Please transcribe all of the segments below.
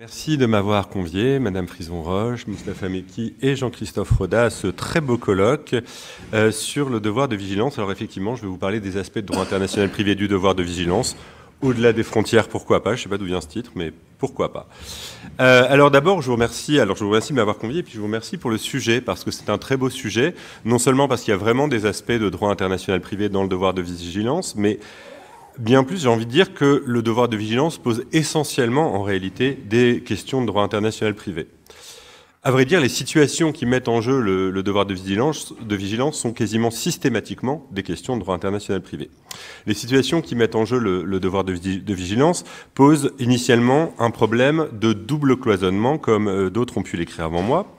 Merci de m'avoir convié, Madame Frison-Roche, Moustapha Mekki et Jean-Christophe Roda, à ce très beau colloque euh, sur le devoir de vigilance. Alors effectivement, je vais vous parler des aspects de droit international privé du devoir de vigilance. Au-delà des frontières, pourquoi pas Je ne sais pas d'où vient ce titre, mais pourquoi pas euh, Alors d'abord, je vous remercie. Alors je vous remercie de m'avoir convié, et puis je vous remercie pour le sujet parce que c'est un très beau sujet. Non seulement parce qu'il y a vraiment des aspects de droit international privé dans le devoir de vigilance, mais Bien plus, j'ai envie de dire que le devoir de vigilance pose essentiellement, en réalité, des questions de droit international privé. À vrai dire, les situations qui mettent en jeu le, devoir de vigilance, sont quasiment systématiquement des questions de droit international privé. Les situations qui mettent en jeu le, devoir de, vigilance posent initialement un problème de double cloisonnement, comme euh, d'autres ont pu l'écrire avant moi.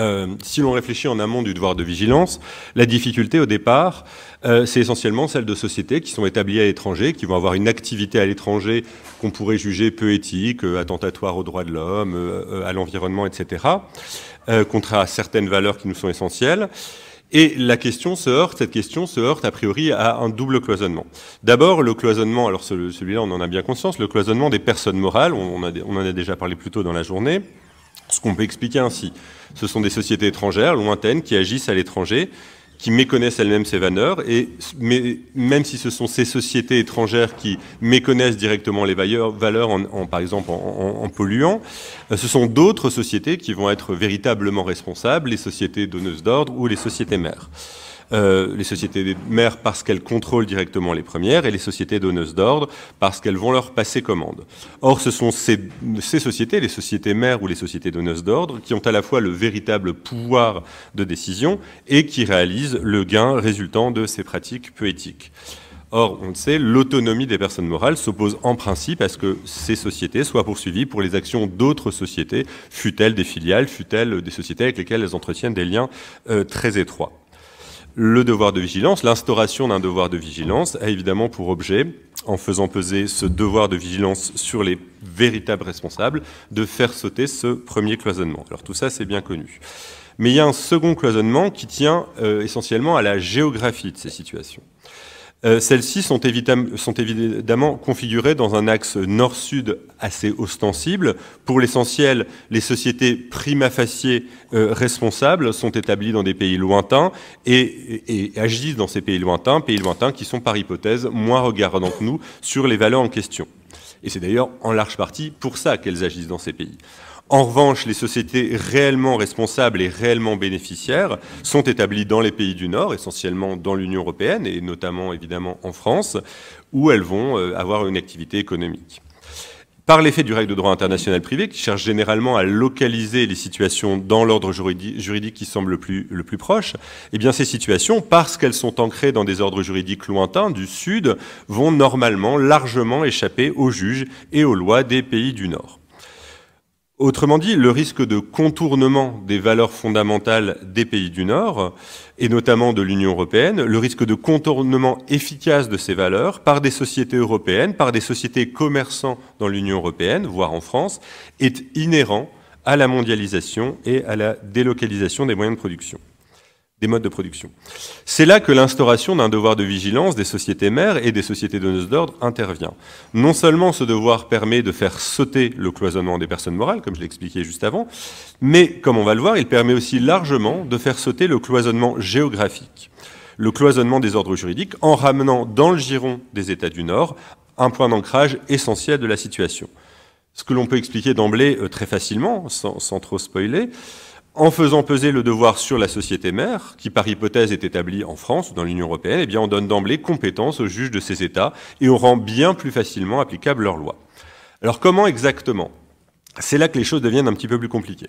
Euh, si l'on réfléchit en amont du devoir de vigilance, la difficulté au départ, euh, c'est essentiellement celle de sociétés qui sont établies à l'étranger, qui vont avoir une activité à l'étranger qu'on pourrait juger peu éthique, euh, attentatoire aux droits de l'homme, à l'environnement, etc., contraire à certaines valeurs qui nous sont essentielles. Et la question se heurte, cette question se heurte a priori à un double cloisonnement. D'abord, le cloisonnement, alors celui-là on en a bien conscience, le cloisonnement des personnes morales, on en a déjà parlé plus tôt dans la journée, ce qu'on peut expliquer ainsi, ce sont des sociétés étrangères, lointaines, qui agissent à l'étranger, qui méconnaissent elles-mêmes ces valeurs, et même si ce sont ces sociétés étrangères qui méconnaissent directement les valeurs, en, par exemple en, en, polluant, euh, ce sont d'autres sociétés qui vont être véritablement responsables, les sociétés donneuses d'ordre ou les sociétés mères. Euh, les sociétés mères parce qu'elles contrôlent directement les premières et les sociétés donneuses d'ordre parce qu'elles vont leur passer commande. Or, ce sont ces, sociétés, les sociétés mères ou les sociétés donneuses d'ordre, qui ont à la fois le véritable pouvoir de décision et qui réalisent le gain résultant de ces pratiques peu éthiques. Or, on le sait, l'autonomie des personnes morales s'oppose en principe à ce que ces sociétés soient poursuivies pour les actions d'autres sociétés, fût elles des filiales, fût elles des sociétés avec lesquelles elles entretiennent des liens euh, très étroits. Le devoir de vigilance, l'instauration d'un devoir de vigilance a évidemment pour objet, en faisant peser ce devoir de vigilance sur les véritables responsables, de faire sauter ce premier cloisonnement. Alors tout ça, c'est bien connu. Mais il y a un second cloisonnement qui tient euh, essentiellement à la géographie de ces situations. Euh, celles-ci sont, évidemment configurées dans un axe nord-sud assez ostensible. Pour l'essentiel, les sociétés prima facie euh, responsables sont établies dans des pays lointains et, et, agissent dans ces pays lointains, pays lointains qui sont par hypothèse moins regardants que nous sur les valeurs en question. Et c'est d'ailleurs en large partie pour ça qu'elles agissent dans ces pays. En revanche, les sociétés réellement responsables et réellement bénéficiaires sont établies dans les pays du Nord, essentiellement dans l'Union européenne et notamment évidemment en France, où elles vont euh, avoir une activité économique par l'effet du règle de droit international privé, qui cherche généralement à localiser les situations dans l'ordre juridique qui semble le plus, le plus proche, eh bien ces situations, parce qu'elles sont ancrées dans des ordres juridiques lointains du Sud, vont normalement largement échapper aux juges et aux lois des pays du Nord. Autrement dit, le risque de contournement des valeurs fondamentales des pays du Nord, et notamment de l'Union européenne, le risque de contournement efficace de ces valeurs par des sociétés européennes, par des sociétés commerçant dans l'Union européenne, voire en France, est inhérent à la mondialisation et à la délocalisation des moyens de production des modes de production. C'est là que l'instauration d'un devoir de vigilance des sociétés mères et des sociétés donneuses d'ordre intervient. Non seulement ce devoir permet de faire sauter le cloisonnement des personnes morales, comme je l'expliquais juste avant, mais comme on va le voir, il permet aussi largement de faire sauter le cloisonnement géographique, le cloisonnement des ordres juridiques, en ramenant dans le giron des États du Nord un point d'ancrage essentiel de la situation. Ce que l'on peut expliquer d'emblée euh, très facilement, sans, sans trop spoiler, en faisant peser le devoir sur la société mère, qui par hypothèse est établie en France ou dans l'Union européenne, eh bien on donne d'emblée compétence aux juges de ces États et on rend bien plus facilement applicable leurs lois. Alors comment exactement C'est là que les choses deviennent un petit peu plus compliquées.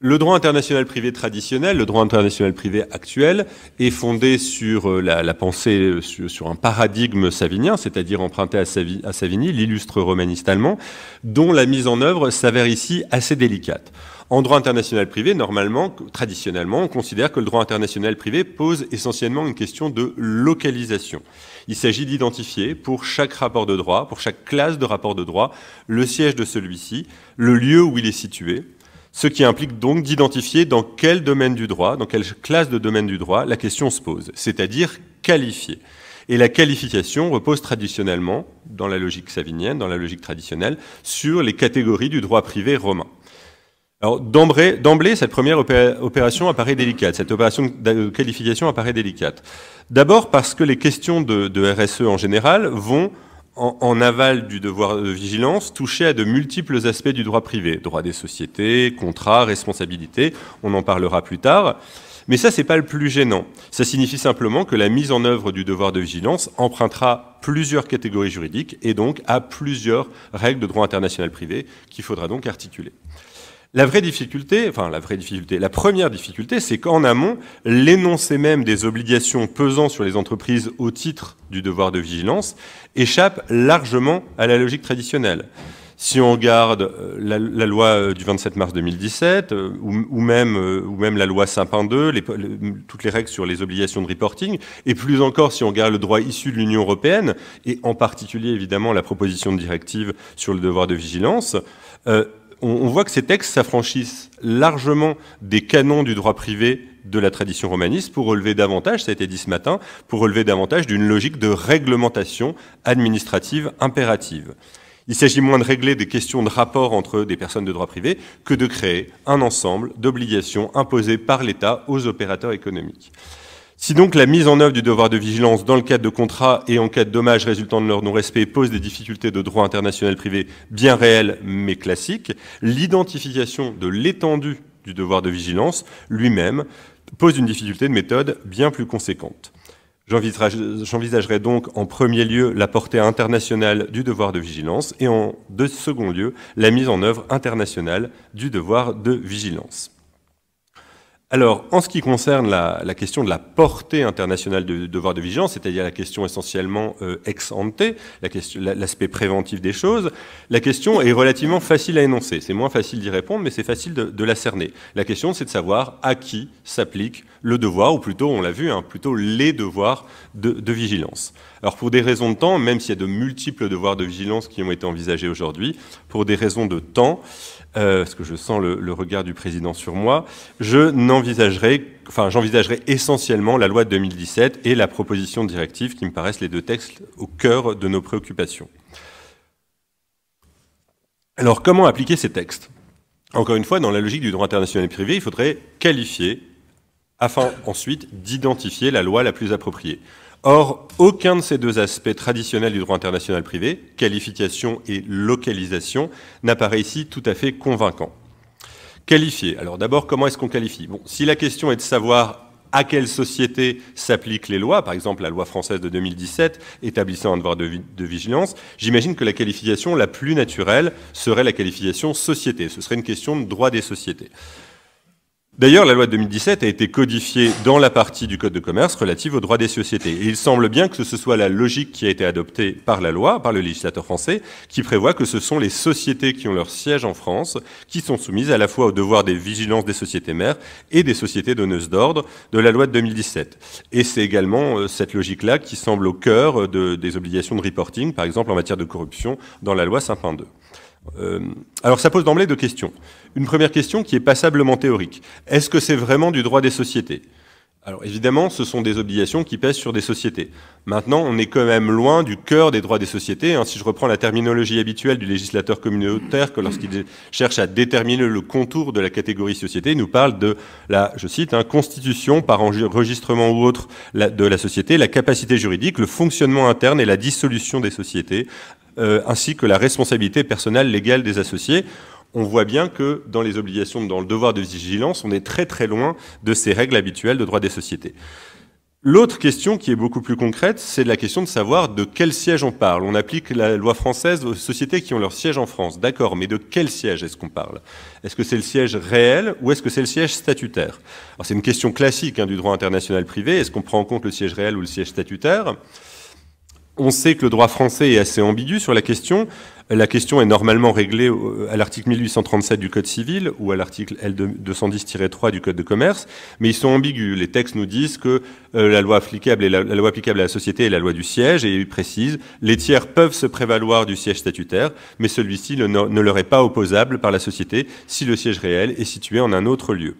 Le droit international privé traditionnel, le droit international privé actuel, est fondé sur euh, la, pensée, euh, sur, un paradigme savinien, c'est-à-dire emprunté à, à Savigny, l'illustre romaniste allemand, dont la mise en œuvre s'avère ici assez délicate. En droit international privé, normalement, traditionnellement, on considère que le droit international privé pose essentiellement une question de localisation. Il s'agit d'identifier pour chaque rapport de droit, pour chaque classe de rapport de droit, le siège de celui-ci, le lieu où il est situé, ce qui implique donc d'identifier dans quel domaine du droit, dans quelle classe de domaine du droit la question se pose, c'est-à-dire qualifier. Et la qualification repose traditionnellement, dans la logique savinienne, dans la logique traditionnelle, sur les catégories du droit privé romain d'emblée, cette première opération apparaît délicate, cette opération de qualification apparaît délicate. D'abord parce que les questions de, RSE e en général vont, en, aval du devoir de vigilance, toucher à de multiples aspects du droit privé, droit des sociétés, contrats, responsabilité. on en parlera plus tard. Mais ça, c'est pas le plus gênant. Ça signifie simplement que la mise en œuvre du devoir de vigilance empruntera plusieurs catégories juridiques et donc à plusieurs règles de droit international privé qu'il faudra donc articuler. La vraie difficulté, enfin la vraie difficulté, la première difficulté, c'est qu'en amont, l'énoncé même des obligations pesant sur les entreprises au titre du devoir de vigilance échappe largement à la logique traditionnelle. Si on regarde euh, la, loi euh, du 27 mars 2017, euh, ou, même, la loi Sapin 2, toutes les règles sur les obligations de reporting, et plus encore si on regarde le droit issu de l'Union européenne, et en particulier évidemment la proposition de directive sur le devoir de vigilance, on, voit que ces textes s'affranchissent largement des canons du droit privé de la tradition romaniste pour relever davantage, ça a été dit ce matin, pour relever davantage d'une logique de réglementation administrative impérative. Il s'agit moins de régler des questions de rapport entre des personnes de droit privé que de créer un ensemble d'obligations imposées par l'État aux opérateurs économiques. Si donc la mise en œuvre du devoir de vigilance dans le cadre de contrats et en cas de dommages résultant de leur non-respect pose des difficultés de droit international privé bien réelles mais classiques, l'identification de l'étendue du devoir de vigilance lui-même pose une difficulté de méthode bien plus conséquente. J'envisagerai donc en premier lieu la portée internationale du devoir de vigilance et en second lieu la mise en œuvre internationale du devoir de vigilance. Alors, en ce qui concerne la, question de la portée internationale du de, devoir de vigilance, c'est-à-dire la question essentiellement euh, ex ante, l'aspect préventif des choses, la question est relativement facile à énoncer. C'est moins facile d'y répondre, mais c'est facile de, la cerner. La question, c'est de savoir à qui s'applique le devoir, ou plutôt, on l'a vu, hein, plutôt les devoirs de, vigilance. Alors, pour des raisons de temps, même s'il y a de multiples devoirs de vigilance qui ont été envisagés aujourd'hui, pour des raisons de temps, euh, parce que je sens le, regard du président sur moi, je enfin, j'envisagerai essentiellement la loi de 2017 et la proposition de directive qui me paraissent les deux textes au cœur de nos préoccupations. Alors, comment appliquer ces textes Encore une fois, dans la logique du droit international et privé, il faudrait qualifier afin ensuite d'identifier la loi la plus appropriée. Or, aucun de ces deux aspects traditionnels du droit international privé, qualification et localisation, n'apparaît ici tout à fait convaincant. Qualifier. Alors d'abord, comment est-ce qu'on qualifie bon, Si la question est de savoir à quelle société s'appliquent les lois, par exemple la loi française de 2017 établissant un devoir de vigilance, j'imagine que la qualification la plus naturelle serait la qualification société. Ce serait une question de droit des sociétés. D'ailleurs, la loi de 2017 a été codifiée dans la partie du Code de commerce relative aux droits des sociétés. Et il semble bien que ce soit la logique qui a été adoptée par la loi, par le législateur français, qui prévoit que ce sont les sociétés qui ont leur siège en France qui sont soumises à la fois au devoir des vigilances des sociétés mères et des sociétés donneuses d'ordre de la loi de 2017. Et c'est également euh, cette logique-là qui semble au cœur euh, des obligations de reporting, par exemple en matière de corruption, dans la loi 52. Euh, alors ça pose d'emblée deux questions. Une première question qui est passablement théorique. Est-ce que c'est vraiment du droit des sociétés alors évidemment, ce sont des obligations qui pèsent sur des sociétés. Maintenant, on est quand même loin du cœur des droits des sociétés. Hein. si je reprends la terminologie habituelle du législateur communautaire, que lorsqu'il cherche à déterminer le contour de la catégorie société, il nous parle de la, je cite, hein, constitution par enregistrement ou autre de la société, la capacité juridique, le fonctionnement interne et la dissolution des sociétés, euh, ainsi que la responsabilité personnelle légale des associés on voit bien que dans les obligations, dans le devoir de vigilance, on est très très loin de ces règles habituelles de droit des sociétés. L'autre question qui est beaucoup plus concrète, c'est la question de savoir de quel siège on parle. On applique la loi française aux sociétés qui ont leur siège en France, d'accord, mais de quel siège est-ce qu'on parle Est-ce que c'est le siège réel ou est-ce que c'est le siège statutaire c'est une question classique hein, du droit international privé, est-ce qu'on prend en compte le siège réel ou le siège statutaire on sait que le droit français est assez ambigu sur la question. La question est normalement réglée à l'article 1837 du Code civil ou à l'article L210-3 du Code de commerce, mais ils sont ambigus. Les textes nous disent que euh, la loi applicable loi applicable à la société est la loi du siège et ils précisent les tiers peuvent se prévaloir du siège statutaire, mais celui-ci ne leur est pas opposable par la société si le siège réel est situé en un autre lieu.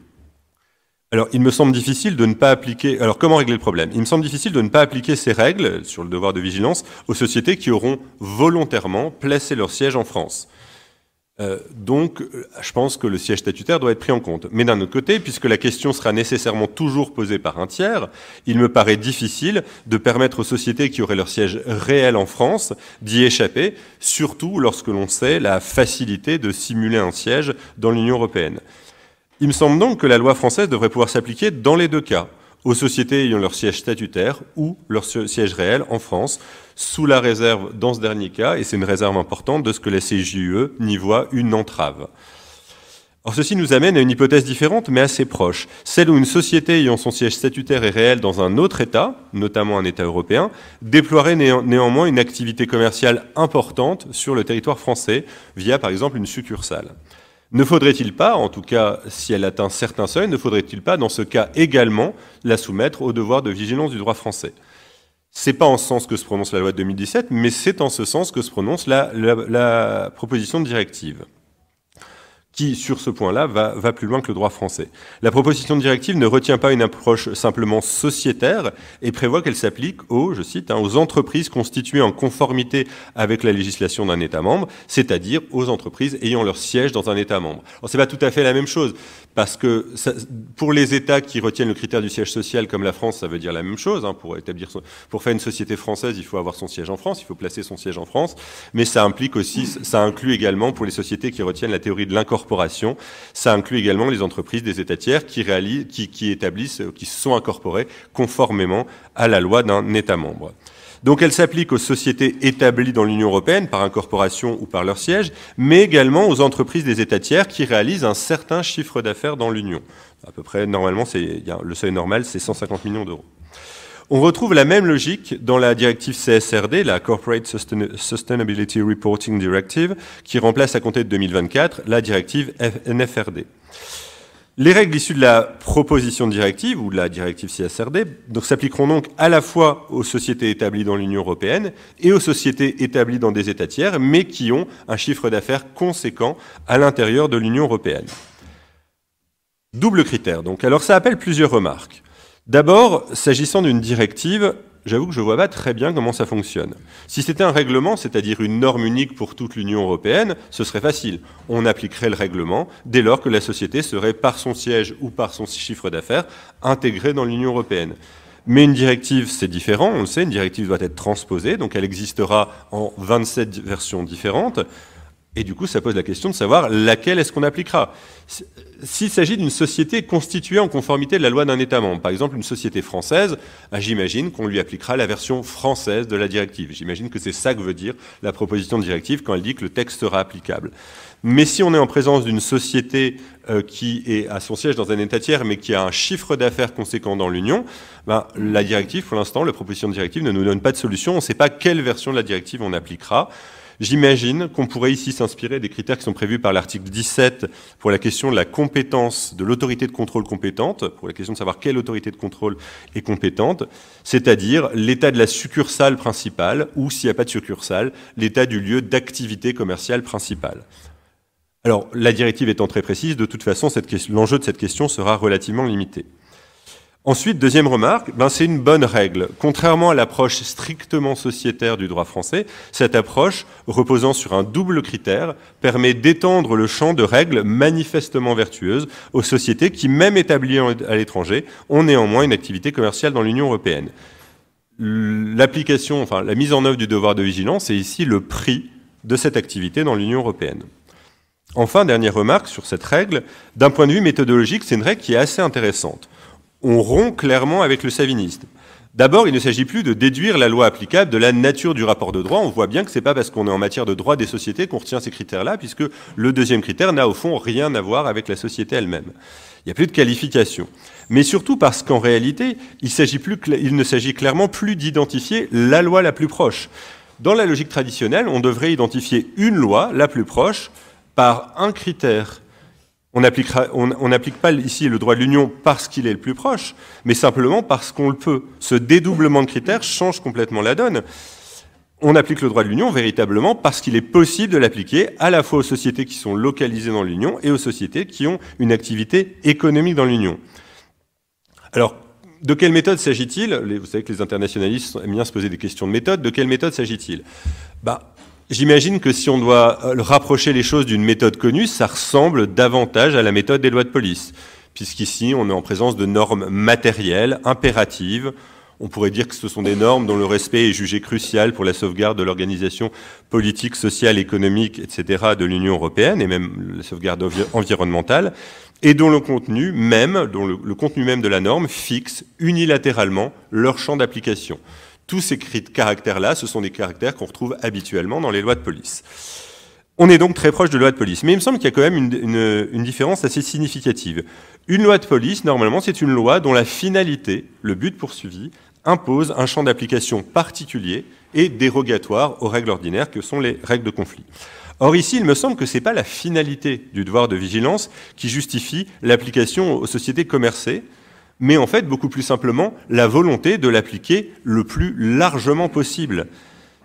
Alors, il me semble difficile de ne pas appliquer. Alors, comment régler le problème Il me semble difficile de ne pas appliquer ces règles sur le devoir de vigilance aux sociétés qui auront volontairement placé leur siège en France. Euh, donc, euh, je pense que le siège statutaire doit être pris en compte. Mais d'un autre côté, puisque la question sera nécessairement toujours posée par un tiers, il me paraît difficile de permettre aux sociétés qui auraient leur siège réel en France d'y échapper, surtout lorsque l'on sait la facilité de simuler un siège dans l'Union européenne. Il me semble donc que la loi française devrait pouvoir s'appliquer dans les deux cas, aux sociétés ayant leur siège statutaire ou leur siège réel en France, sous la réserve dans ce dernier cas, et c'est une réserve importante, de ce que la CJUE n'y voit une entrave. Or, ceci nous amène à une hypothèse différente, mais assez proche, celle où une société ayant son siège statutaire et réel dans un autre État, notamment un État européen, déploierait néanmoins une activité commerciale importante sur le territoire français, via par exemple une succursale. Ne faudrait-il pas, en tout cas si elle atteint certains seuils, ne faudrait-il pas dans ce cas également la soumettre au devoir de vigilance du droit français C'est pas en ce sens que se prononce la loi de 2017, mais c'est en ce sens que se prononce la proposition de directive qui, sur ce point-là, va, va, plus loin que le droit français. La proposition de directive ne retient pas une approche simplement sociétaire et prévoit qu'elle s'applique aux, je cite, hein, aux entreprises constituées en conformité avec la législation d'un État membre, c'est-à-dire aux entreprises ayant leur siège dans un État membre. Alors, c'est pas tout à fait la même chose, parce que ça, pour les États qui retiennent le critère du siège social, comme la France, ça veut dire la même chose. Hein, pour établir, pour faire une société française, il faut avoir son siège en France, il faut placer son siège en France, mais ça implique aussi, ça inclut également pour les sociétés qui retiennent la théorie de l'incorporation ça inclut également les entreprises des États tiers qui, réalisent, qui, établissent, qui se sont incorporées conformément à la loi d'un État membre. Donc elle s'applique aux sociétés établies dans l'Union européenne par incorporation ou par leur siège, mais également aux entreprises des États tiers qui réalisent un certain chiffre d'affaires dans l'Union. À peu près, normalement, le seuil normal, c'est 150 millions d'euros. On retrouve la même logique dans la directive CSRD, la Corporate Sustainability Reporting Directive, qui remplace à compter de 2024 la directive NFRD. Les règles issues de la proposition de directive ou de la directive CSRD s'appliqueront donc à la fois aux sociétés établies dans l'Union européenne et aux sociétés établies dans des États tiers, mais qui ont un chiffre d'affaires conséquent à l'intérieur de l'Union européenne. Double critère, donc. Alors ça appelle plusieurs remarques. D'abord, s'agissant d'une directive, j'avoue que je ne vois pas très bien comment ça fonctionne. Si c'était un règlement, c'est-à-dire une norme unique pour toute l'Union européenne, ce serait facile. On appliquerait le règlement dès lors que la société serait, par son siège ou par son chiffre d'affaires, intégrée dans l'Union européenne. Mais une directive, c'est différent, on le sait, une directive doit être transposée, donc elle existera en 27 versions différentes. Et du coup, ça pose la question de savoir laquelle est-ce qu'on appliquera. S'il s'agit d'une société constituée en conformité de la loi d'un État membre, par exemple une société française, ah, j'imagine qu'on lui appliquera la version française de la directive. J'imagine que c'est ça que veut dire la proposition de directive quand elle dit que le texte sera applicable. Mais si on est en présence d'une société euh, qui est à son siège dans un État tiers, mais qui a un chiffre d'affaires conséquent dans l'Union, ben, la directive, pour l'instant, la proposition de directive ne nous donne pas de solution. On ne sait pas quelle version de la directive on appliquera. J'imagine qu'on pourrait ici s'inspirer des critères qui sont prévus par l'article 17 pour la question de la compétence de l'autorité de contrôle compétente, pour la question de savoir quelle autorité de contrôle est compétente, c'est-à-dire l'état de la succursale principale ou, s'il n'y a pas de succursale, l'état du lieu d'activité commerciale principale. Alors, la directive étant très précise, de toute façon, l'enjeu de cette question sera relativement limité. Ensuite, deuxième remarque, ben, c'est une bonne règle. Contrairement à l'approche strictement sociétaire du droit français, cette approche, reposant sur un double critère, permet d'étendre le champ de règles manifestement vertueuses aux sociétés qui, même établies à l'étranger, ont néanmoins une activité commerciale dans l'Union européenne. L'application, enfin la mise en œuvre du devoir de vigilance est ici le prix de cette activité dans l'Union européenne. Enfin, dernière remarque sur cette règle, d'un point de vue méthodologique, c'est une règle qui est assez intéressante on rompt clairement avec le savinisme. D'abord, il ne s'agit plus de déduire la loi applicable de la nature du rapport de droit. On voit bien que ce n'est pas parce qu'on est en matière de droit des sociétés qu'on retient ces critères-là, puisque le deuxième critère n'a au fond rien à voir avec la société elle-même. Il n'y a plus de qualification. Mais surtout parce qu'en réalité, il, il ne s'agit clairement plus d'identifier la loi la plus proche. Dans la logique traditionnelle, on devrait identifier une loi la plus proche par un critère on n'applique pas ici le droit de l'Union parce qu'il est le plus proche, mais simplement parce qu'on le peut. Ce dédoublement de critères change complètement la donne. On applique le droit de l'Union véritablement parce qu'il est possible de l'appliquer à la fois aux sociétés qui sont localisées dans l'Union et aux sociétés qui ont une activité économique dans l'Union. Alors, de quelle méthode s'agit-il Vous savez que les internationalistes aiment bien se poser des questions de méthode. De quelle méthode s'agit-il bah, J'imagine que si on doit euh, rapprocher les choses d'une méthode connue, ça ressemble davantage à la méthode des lois de police, puisqu'ici on est en présence de normes matérielles, impératives. On pourrait dire que ce sont des normes dont le respect est jugé crucial pour la sauvegarde de l'organisation politique, sociale, économique, etc. de l'Union européenne et même la sauvegarde environnementale, et dont le contenu même, dont le contenu même de la norme fixe unilatéralement leur champ d'application. Tous ces caractères-là, ce sont des caractères qu'on retrouve habituellement dans les lois de police. On est donc très proche de loi de police. Mais il me semble qu'il y a quand même une, une, différence assez significative. Une loi de police, normalement, c'est une loi dont la finalité, le but poursuivi, impose un champ d'application particulier et dérogatoire aux règles ordinaires que sont les règles de conflit. Or ici, il me semble que ce n'est pas la finalité du devoir de vigilance qui justifie l'application aux sociétés commercées, mais en fait beaucoup plus simplement la volonté de l'appliquer le plus largement possible.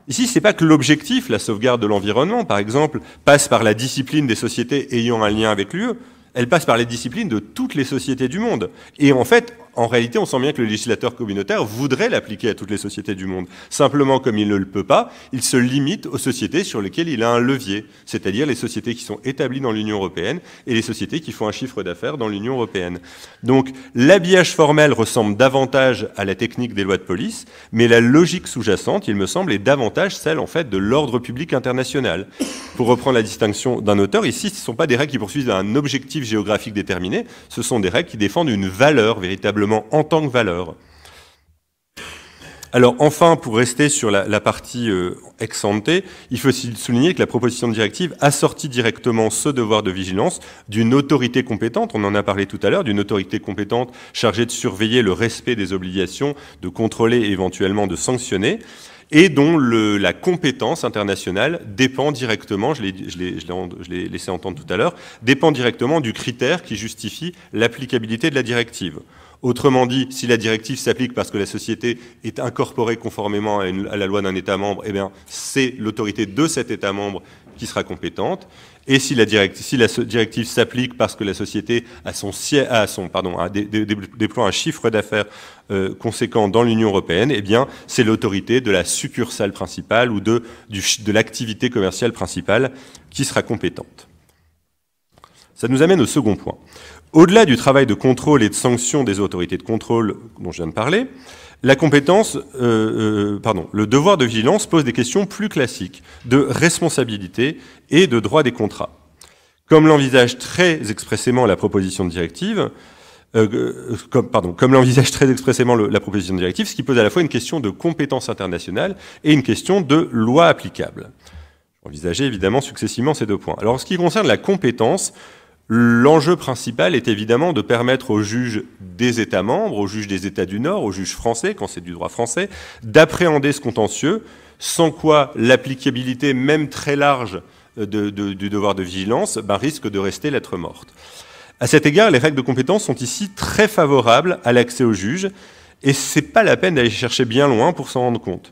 Ici, c'est pas que l'objectif, la sauvegarde de l'environnement, par exemple, passe par la discipline des sociétés ayant un lien avec l'UE, elle passe par les disciplines de toutes les sociétés du monde. Et en fait, en réalité, on sent bien que le législateur communautaire voudrait l'appliquer à toutes les sociétés du monde. Simplement, comme il ne le peut pas, il se limite aux sociétés sur lesquelles il a un levier, c'est-à-dire les sociétés qui sont établies dans l'Union européenne et les sociétés qui font un chiffre d'affaires dans l'Union européenne. Donc, l'habillage formel ressemble davantage à la technique des lois de police, mais la logique sous-jacente, il me semble, est davantage celle, en fait, de l'ordre public international. Pour reprendre la distinction d'un auteur, ici, ce ne sont pas des règles qui poursuivent un objectif géographique déterminé, ce sont des règles qui défendent une valeur véritablement en tant que valeur. Alors enfin, pour rester sur la, partie euh, ex il faut aussi souligner que la proposition de directive assortit directement ce devoir de vigilance d'une autorité compétente, on en a parlé tout à l'heure, d'une autorité compétente chargée de surveiller le respect des obligations, de contrôler et éventuellement de sanctionner et dont la compétence internationale dépend directement, je l'ai laissé entendre tout à l'heure, dépend directement du critère qui justifie l'applicabilité de la directive. Autrement dit, si la directive s'applique parce que la société est incorporée conformément à, la loi d'un État membre, eh bien, c'est l'autorité de cet État membre qui sera compétente. Et si la, directive s'applique parce que la société a son, son pardon, déploie un chiffre d'affaires euh, conséquent dans l'Union européenne, eh bien, c'est l'autorité de la succursale principale ou de, de l'activité commerciale principale qui sera compétente. Ça nous amène au second point. Au-delà du travail de contrôle et de sanction des autorités de contrôle dont je viens de parler, la compétence, euh, euh, pardon, le devoir de vigilance pose des questions plus classiques de responsabilité et de droit des contrats. Comme l'envisage très expressément la proposition de directive, euh, comme, pardon, comme l'envisage très expressément la proposition de directive, ce qui pose à la fois une question de compétence internationale et une question de loi applicable. Envisager évidemment successivement ces deux points. Alors en ce qui concerne la compétence, L'enjeu principal est évidemment de permettre aux juges des États membres, aux juges des États du Nord, aux juges français, quand c'est du droit français, d'appréhender ce contentieux, sans quoi l'applicabilité même très large euh, du devoir de vigilance bah, risque de rester lettre morte. À cet égard, les règles de compétence sont ici très favorables à l'accès aux juges, et ce n'est pas la peine d'aller chercher bien loin pour s'en rendre compte.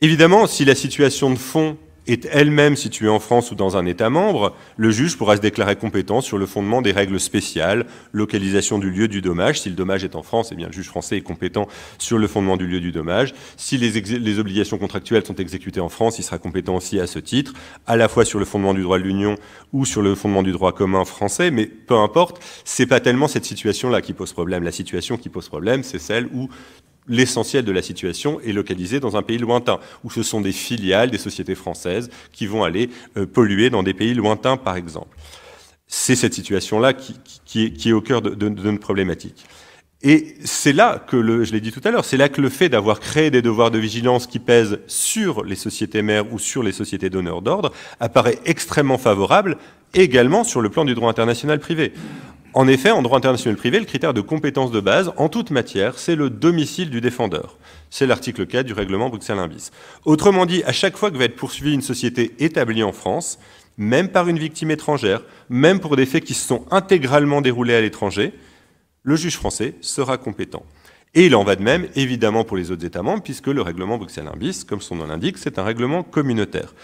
Évidemment, si la situation de fond est elle-même située en France ou dans un État membre, le juge pourra se déclarer compétent sur le fondement des règles spéciales, localisation du lieu du dommage. Si le dommage est en France, eh bien, le juge français est compétent sur le fondement du lieu du dommage. Si les, les, obligations contractuelles sont exécutées en France, il sera compétent aussi à ce titre, à la fois sur le fondement du droit de l'Union ou sur le fondement du droit commun français, mais peu importe, c'est pas tellement cette situation-là qui pose problème. La situation qui pose problème, c'est celle où l'essentiel de la situation est localisé dans un pays lointain, où ce sont des filiales des sociétés françaises qui vont aller euh, polluer dans des pays lointains, par exemple. C'est cette situation-là qui, est au cœur de, notre problématique. Et c'est là que, le, je l'ai dit tout à l'heure, c'est là que le fait d'avoir créé des devoirs de vigilance qui pèsent sur les sociétés mères ou sur les sociétés donneurs d'ordre apparaît extrêmement favorable également sur le plan du droit international privé. En effet, en droit international privé, le critère de compétence de base, en toute matière, c'est le domicile du défendeur. C'est l'article 4 du règlement Bruxelles 1 Autrement dit, à chaque fois que va être poursuivie une société établie en France, même par une victime étrangère, même pour des faits qui se sont intégralement déroulés à l'étranger, le juge français sera compétent. Et il en va de même, évidemment, pour les autres États membres, puisque le règlement Bruxelles 1 comme son nom l'indique, c'est un règlement communautaire.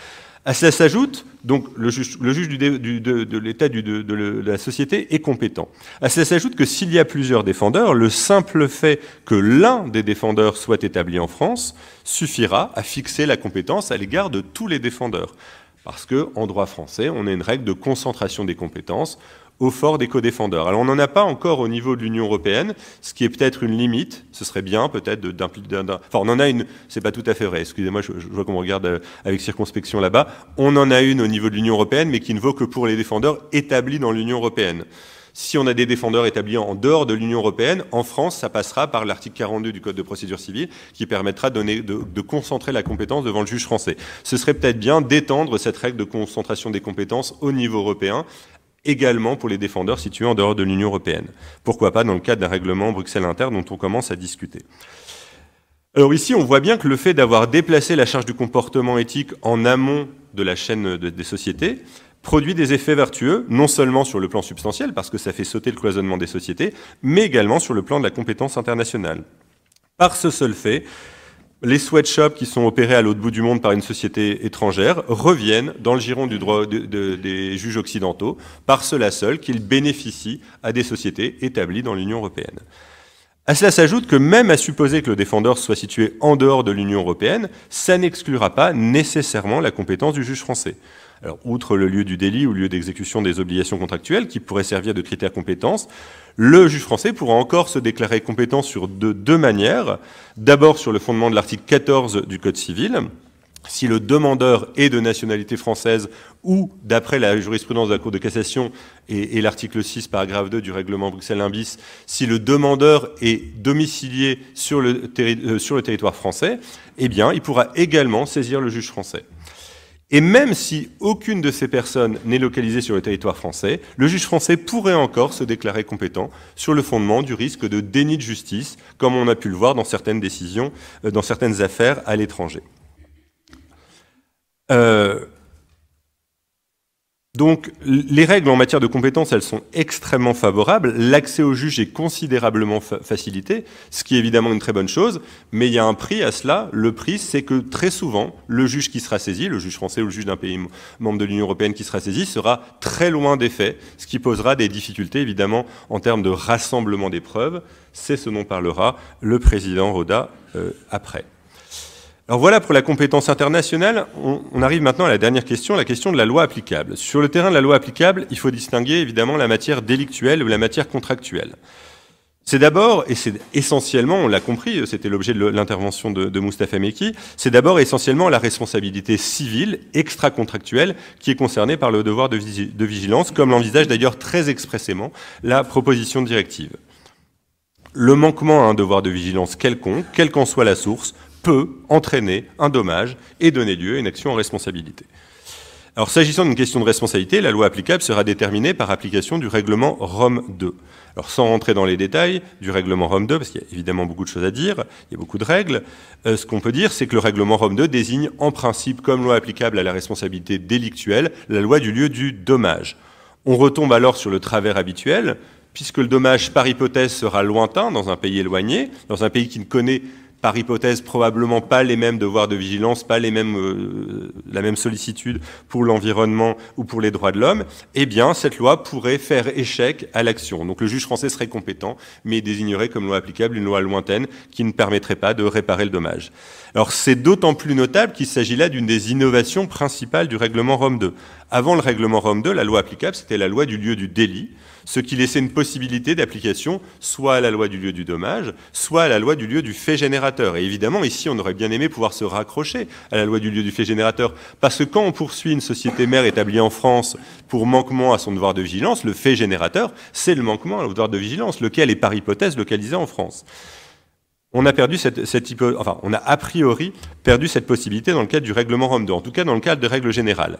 À cela s'ajoute, donc le juge, du de, l'état de, la société est compétent. À cela s'ajoute que s'il y a plusieurs défendeurs, le simple fait que l'un des défendeurs soit établi en France suffira à fixer la compétence à l'égard de tous les défendeurs. Parce qu'en droit français, on a une règle de concentration des compétences au fort des codéfendeurs. Alors on n'en a pas encore au niveau de l'Union européenne, ce qui est peut-être une limite. Ce serait bien peut-être d'impliquer. Enfin, on en a une. C'est pas tout à fait vrai. Excusez-moi, je, vois qu'on me regarde euh, avec circonspection là-bas. On en a une au niveau de l'Union européenne, mais qui ne vaut que pour les défendeurs établis dans l'Union européenne. Si on a des défendeurs établis en dehors de l'Union européenne, en France, ça passera par l'article 42 du Code de procédure civile qui permettra de, de concentrer la compétence devant le juge français. Ce serait peut-être bien d'étendre cette règle de concentration des compétences au niveau européen également pour les défendeurs situés en dehors de l'Union européenne. Pourquoi pas dans le cadre d'un règlement Bruxelles Inter dont on commence à discuter. Alors ici, on voit bien que le fait d'avoir déplacé la charge du comportement éthique en amont de la chaîne des sociétés produit des effets vertueux, non seulement sur le plan substantiel, parce que ça fait sauter le cloisonnement des sociétés, mais également sur le plan de la compétence internationale. Par ce seul fait, les sweatshops qui sont opérés à l'autre bout du monde par une société étrangère reviennent dans le giron du droit des juges occidentaux par cela seul qu'ils bénéficient à des sociétés établies dans l'Union européenne. À cela s'ajoute que même à supposer que le défendeur soit situé en dehors de l'Union européenne, ça n'exclura pas nécessairement la compétence du juge français. Alors, outre le lieu du délit ou lieu d'exécution des obligations contractuelles qui pourraient servir de critère compétence, le juge français pourra encore se déclarer compétent sur deux manières. D'abord sur le fondement de l'article 14 du Code civil, si le demandeur est de nationalité française ou, d'après la jurisprudence de la Cour de cassation et, l'article 6, paragraphe 2 du règlement Bruxelles limbis bis, si le demandeur est domicilié sur le, euh, sur le territoire français, eh bien, il pourra également saisir le juge français. Et même si aucune de ces personnes n'est localisée sur le territoire français, le juge français pourrait encore se déclarer compétent sur le fondement du risque de déni de justice, comme on a pu le voir dans certaines décisions, euh, dans certaines affaires à l'étranger. Euh, donc les règles en matière de compétences, elles sont extrêmement favorables. L'accès au juge est considérablement facilité, ce qui est évidemment une très bonne chose, mais il y a un prix à cela. Le prix, c'est que très souvent, le juge qui sera saisi, le juge français ou le juge d'un pays membre de l'Union européenne qui sera saisi, sera très loin des faits, ce qui posera des difficultés évidemment en termes de rassemblement des preuves. C'est ce dont parlera le président Roda euh, après. Alors voilà pour la compétence internationale. On, arrive maintenant à la dernière question, la question de la loi applicable. Sur le terrain de la loi applicable, il faut distinguer évidemment la matière délictuelle ou la matière contractuelle. C'est d'abord, et c'est essentiellement, on l'a compris, c'était l'objet de l'intervention de, de Moustapha Meki, c'est d'abord essentiellement la responsabilité civile, extra-contractuelle, qui est concernée par le devoir de, de vigilance, comme l'envisage d'ailleurs très expressément la proposition de directive. Le manquement à un devoir de vigilance quelconque, quelle qu'en soit la source, peut entraîner un dommage et donner lieu à une action en responsabilité. Alors, s'agissant d'une question de responsabilité, la loi applicable sera déterminée par application du règlement Rome 2. Alors, sans rentrer dans les détails du règlement Rome 2, parce qu'il y a évidemment beaucoup de choses à dire, il y a beaucoup de règles, euh, ce qu'on peut dire, c'est que le règlement Rome 2 désigne en principe comme loi applicable à la responsabilité délictuelle la loi du lieu du dommage. On retombe alors sur le travers habituel, puisque le dommage par hypothèse sera lointain dans un pays éloigné, dans un pays qui ne connaît par hypothèse probablement pas les mêmes devoirs de vigilance, pas les mêmes, euh, la même sollicitude pour l'environnement ou pour les droits de l'homme, eh bien cette loi pourrait faire échec à l'action. Donc le juge français serait compétent, mais désignerait comme loi applicable une loi lointaine qui ne permettrait pas de réparer le dommage. Alors c'est d'autant plus notable qu'il s'agit là d'une des innovations principales du règlement Rome 2. Avant le règlement Rome 2, la loi applicable, c'était la loi du lieu du délit ce qui laissait une possibilité d'application soit à la loi du lieu du dommage, soit à la loi du lieu du fait générateur. Et évidemment, ici, on aurait bien aimé pouvoir se raccrocher à la loi du lieu du fait générateur, parce que quand on poursuit une société mère établie en France pour manquement à son devoir de vigilance, le fait générateur, c'est le manquement au devoir de vigilance, lequel est par hypothèse localisé en France on a perdu cette, enfin, on a a priori perdu cette possibilité dans le cadre du règlement Rome 2, en tout cas dans le cadre de règles générales.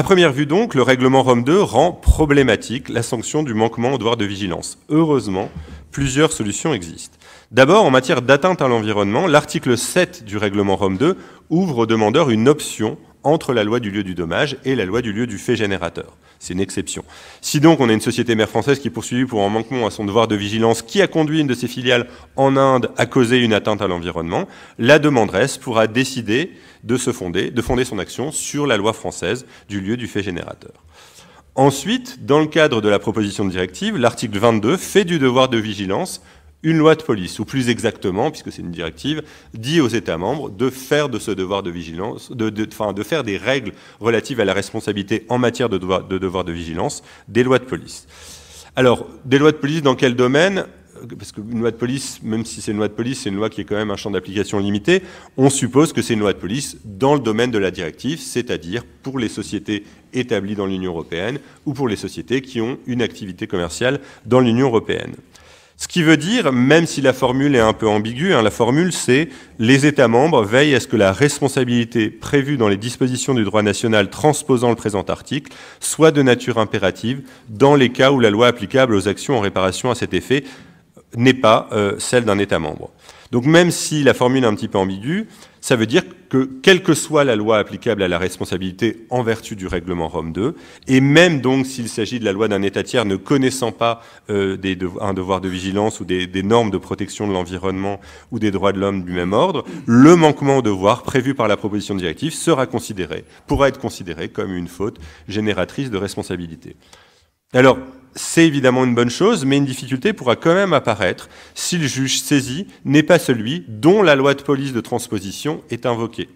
À première vue donc, le règlement Rome 2 rend problématique la sanction du manquement au devoir de vigilance. Heureusement, plusieurs solutions existent. D'abord, en matière d'atteinte à l'environnement, l'article 7 du règlement Rome 2 ouvre aux demandeurs une option entre la loi du lieu du dommage et la loi du lieu du fait générateur. C'est une exception. Si donc on a une société mère française qui est poursuivie pour un manquement à son devoir de vigilance qui a conduit une de ses filiales en Inde à causer une atteinte à l'environnement, la demanderesse pourra décider de se fonder, de fonder son action sur la loi française du lieu du fait générateur. Ensuite, dans le cadre de la proposition de directive, l'article 22 fait du devoir de vigilance une loi de police, ou plus exactement, puisque c'est une directive, dit aux États membres de faire de ce devoir de vigilance, de, faire des règles relatives à la responsabilité en matière de devoir, de devoir de vigilance, des lois de police. Alors, des lois de police dans quel domaine parce qu'une loi de police, même si c'est une loi de police, c'est une loi qui est quand même un champ d'application limité, on suppose que c'est une loi de police dans le domaine de la directive, c'est-à-dire pour les sociétés établies dans l'Union européenne ou pour les sociétés qui ont une activité commerciale dans l'Union européenne. Ce qui veut dire, même si la formule est un peu ambiguë, hein, la formule c'est les États membres veillent à ce que la responsabilité prévue dans les dispositions du droit national transposant le présent article soit de nature impérative dans les cas où la loi applicable aux actions en réparation à cet effet n'est pas euh, celle d'un État membre. Donc même si la formule est un petit peu ambiguë, ça veut dire que, quelle que soit la loi applicable à la responsabilité en vertu du règlement Rome 2, et même donc s'il s'agit de la loi d'un État tiers ne connaissant pas euh, un devoir de vigilance ou des, normes de protection de l'environnement ou des droits de l'homme du même ordre, le manquement au devoir prévu par la proposition de directive sera considéré, pourra être considéré comme une faute génératrice de responsabilité. Alors, c'est évidemment une bonne chose, mais une difficulté pourra quand même apparaître si le juge saisi n'est pas celui dont la loi de police de transposition est invoquée.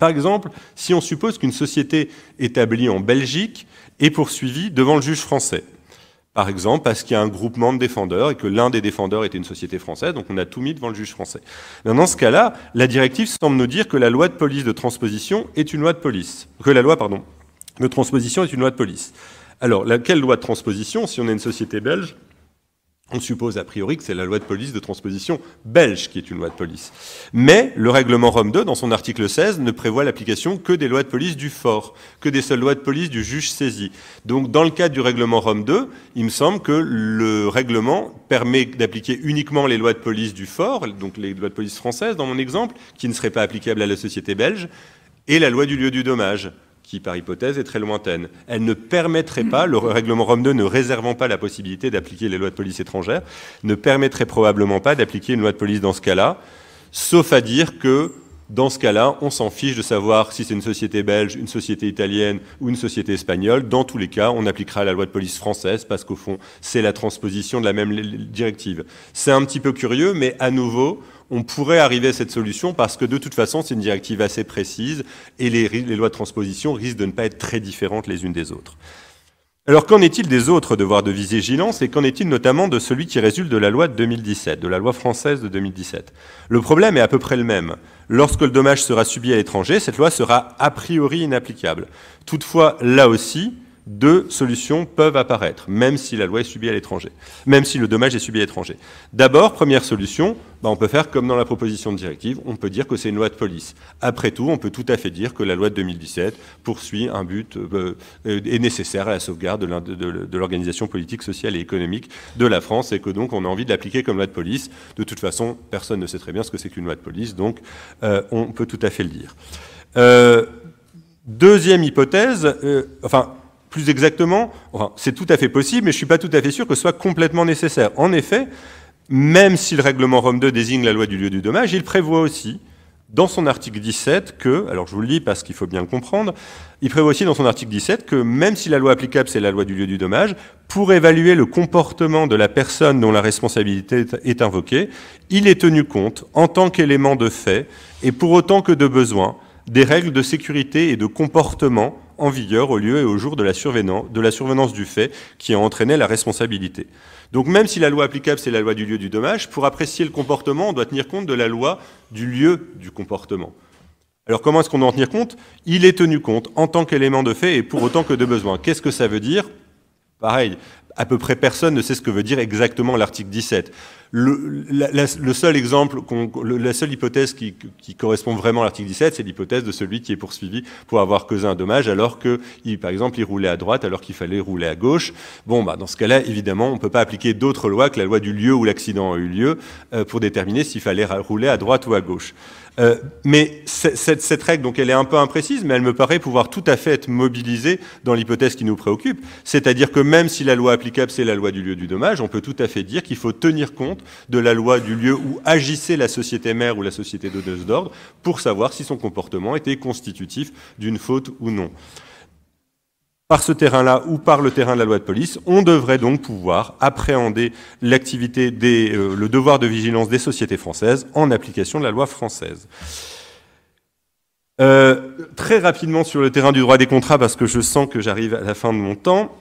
Par exemple, si on suppose qu'une société établie en Belgique est poursuivie devant le juge français, par exemple parce qu'il y a un groupement de défendeurs et que l'un des défendeurs était une société française, donc on a tout mis devant le juge français. dans ce cas-là, la directive semble nous dire que la loi de police de transposition est une loi de police, que la loi pardon, de transposition est une loi de police. Alors, quelle loi de transposition Si on est une société belge, on suppose a priori que c'est la loi de police de transposition belge qui est une loi de police. Mais le règlement Rome 2, dans son article 16, ne prévoit l'application que des lois de police du fort, que des seules lois de police du juge saisi. Donc dans le cadre du règlement Rome 2, il me semble que le règlement permet d'appliquer uniquement les lois de police du fort, donc les lois de police françaises dans mon exemple, qui ne seraient pas applicables à la société belge, et la loi du lieu du dommage qui, par hypothèse, est très lointaine. Elle ne permettrait pas, le règlement Rome 2 ne réservant pas la possibilité d'appliquer les lois de police étrangères, ne permettrait probablement pas d'appliquer une loi de police dans ce cas-là, sauf à dire que, dans ce cas-là, on s'en fiche de savoir si c'est une société belge, une société italienne ou une société espagnole. Dans tous les cas, on appliquera la loi de police française parce qu'au fond, c'est la transposition de la même directive. C'est un petit peu curieux, mais à nouveau, on pourrait arriver à cette solution parce que de toute façon, c'est une directive assez précise et les, lois de transposition risquent de ne pas être très différentes les unes des autres. Alors qu'en est-il des autres devoirs de vigilance et qu'en est-il notamment de celui qui résulte de la loi de 2017, de la loi française de 2017 Le problème est à peu près le même. Lorsque le dommage sera subi à l'étranger, cette loi sera a priori inapplicable. Toutefois, là aussi, deux solutions peuvent apparaître, même si la loi est subie à l'étranger, même si le dommage est subi à l'étranger. D'abord, première solution, bah, on peut faire comme dans la proposition de directive, on peut dire que c'est une loi de police. Après tout, on peut tout à fait dire que la loi de 2017 poursuit un but, euh, euh, est nécessaire à la sauvegarde de l'organisation politique, sociale et économique de la France, et que donc on a envie de l'appliquer comme loi de police. De toute façon, personne ne sait très bien ce que c'est qu'une loi de police, donc euh, on peut tout à fait le dire. deuxième hypothèse, enfin, plus exactement, c'est tout à fait possible, mais je ne suis pas tout à fait sûr que ce soit complètement nécessaire. En effet, même si le règlement Rome 2 désigne la loi du lieu du dommage, il prévoit aussi, dans son article 17, que, alors je vous le dis parce qu'il faut bien le comprendre, il prévoit aussi dans son article 17 que même si la loi applicable c'est la loi du lieu du dommage, pour évaluer le comportement de la personne dont la responsabilité est invoquée, il est tenu compte, en tant qu'élément de fait, et pour autant que de besoin, des règles de sécurité et de comportement en vigueur au lieu et au jour de la, survenance du fait qui a entraîné la responsabilité. Donc même si la loi applicable, c'est la loi du lieu du dommage, pour apprécier le comportement, on doit tenir compte de la loi du lieu du comportement. Alors comment est-ce qu'on doit en tenir compte Il est tenu compte en tant qu'élément de fait et pour autant que de besoin. Qu'est-ce que ça veut dire Pareil, à peu près personne ne sait ce que veut dire exactement l'article 17. Le, la, le seul exemple, la seule hypothèse qui, qui correspond vraiment à l'article 17, c'est l'hypothèse de celui qui est poursuivi pour avoir causé un dommage, alors que, il, par exemple, il roulait à droite alors qu'il fallait rouler à gauche. Bon, bah, dans ce cas-là, évidemment, on ne peut pas appliquer d'autres lois que la loi du lieu où l'accident a eu lieu euh, pour déterminer s'il fallait rouler à droite ou à gauche. Euh, mais cette, cette, règle, donc, elle est un peu imprécise, mais elle me paraît pouvoir tout à fait être mobilisée dans l'hypothèse qui nous préoccupe. C'est-à-dire que même si la loi applicable, c'est la loi du lieu du dommage, on peut tout à fait dire qu'il faut tenir compte de la loi du lieu où agissait la société mère ou la société donneuse d'ordre pour savoir si son comportement était constitutif d'une faute ou non. Par ce terrain-là ou par le terrain de la loi de police, on devrait donc pouvoir appréhender l'activité euh, le devoir de vigilance des sociétés françaises en application de la loi française. Euh, très rapidement sur le terrain du droit des contrats, parce que je sens que j'arrive à la fin de mon temps,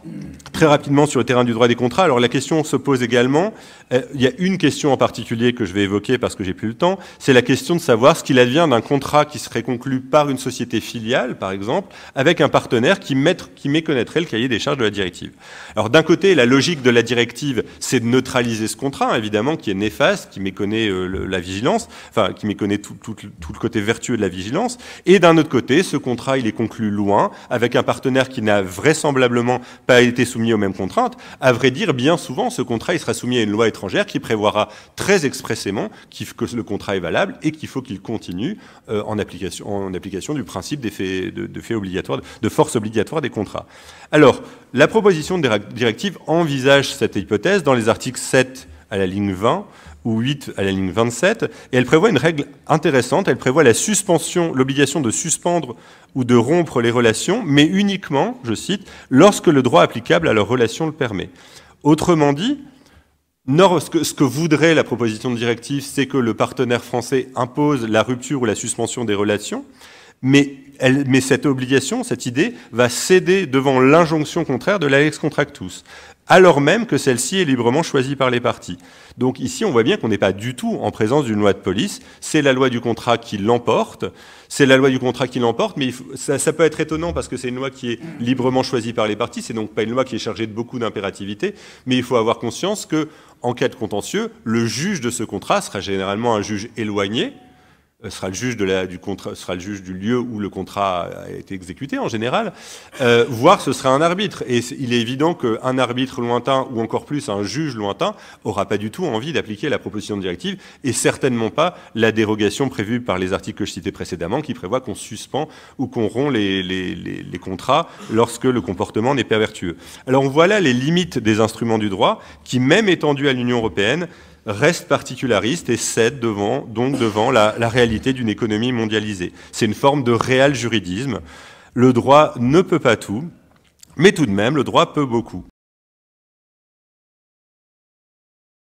très rapidement sur le terrain du droit des contrats, alors la question se pose également, euh, il y a une question en particulier que je vais évoquer parce que j'ai plus le temps, c'est la question de savoir ce qu'il advient d'un contrat qui serait conclu par une société filiale, par exemple, avec un partenaire qui, mettre, qui méconnaîtrait le cahier des charges de la directive. Alors d'un côté, la logique de la directive, c'est de neutraliser ce contrat, évidemment, qui est néfaste, qui méconnaît euh, la vigilance, enfin, qui méconnaît tout, le côté vertueux de la vigilance, et d'un autre côté, ce contrat, il est conclu loin, avec un partenaire qui n'a vraisemblablement pas été soumis aux mêmes contraintes. À vrai dire, bien souvent, ce contrat, il sera soumis à une loi étrangère qui prévoira très expressément que le contrat est valable et qu'il faut qu'il continue euh, en application, du principe des faits, de, obligatoires, de force obligatoire des contrats. Alors, la proposition de directive envisage cette hypothèse dans les articles 7 à la ligne 20, ou 8 à la ligne 27, et elle prévoit une règle intéressante, elle prévoit la suspension, l'obligation de suspendre ou de rompre les relations, mais uniquement, je cite, lorsque le droit applicable à leur relation le permet. Autrement dit, ce que, voudrait la proposition de directive, c'est que le partenaire français impose la rupture ou la suspension des relations, mais, cette obligation, cette idée, va céder devant l'injonction contraire de l'Alex Contractus alors même que celle-ci est librement choisie par les partis. Donc ici, on voit bien qu'on n'est pas du tout en présence d'une loi de police, c'est la loi du contrat qui l'emporte, c'est la loi du contrat qui l'emporte, mais ça, peut être étonnant parce que c'est une loi qui est librement choisie par les partis, c'est donc pas une loi qui est chargée de beaucoup d'impérativité, mais il faut avoir conscience que, en cas de contentieux, le juge de ce contrat sera généralement un juge éloigné, euh, sera le juge, de la, du contrat, sera le juge du lieu où le contrat a été exécuté en général, euh, voire ce sera un arbitre. Et il est évident qu'un arbitre lointain, ou encore plus un juge lointain, aura pas du tout envie d'appliquer la proposition de directive, et certainement pas la dérogation prévue par les articles que je citais précédemment, qui prévoit qu'on suspend ou qu'on rompt les, les, les, les contrats lorsque le comportement n'est pas vertueux. Alors voilà les limites des instruments du droit, qui même étendus à l'Union européenne, reste particulariste et cède devant, donc devant la, réalité d'une économie mondialisée. C'est une forme de réel juridisme. Le droit ne peut pas tout, mais tout de même, le droit peut beaucoup.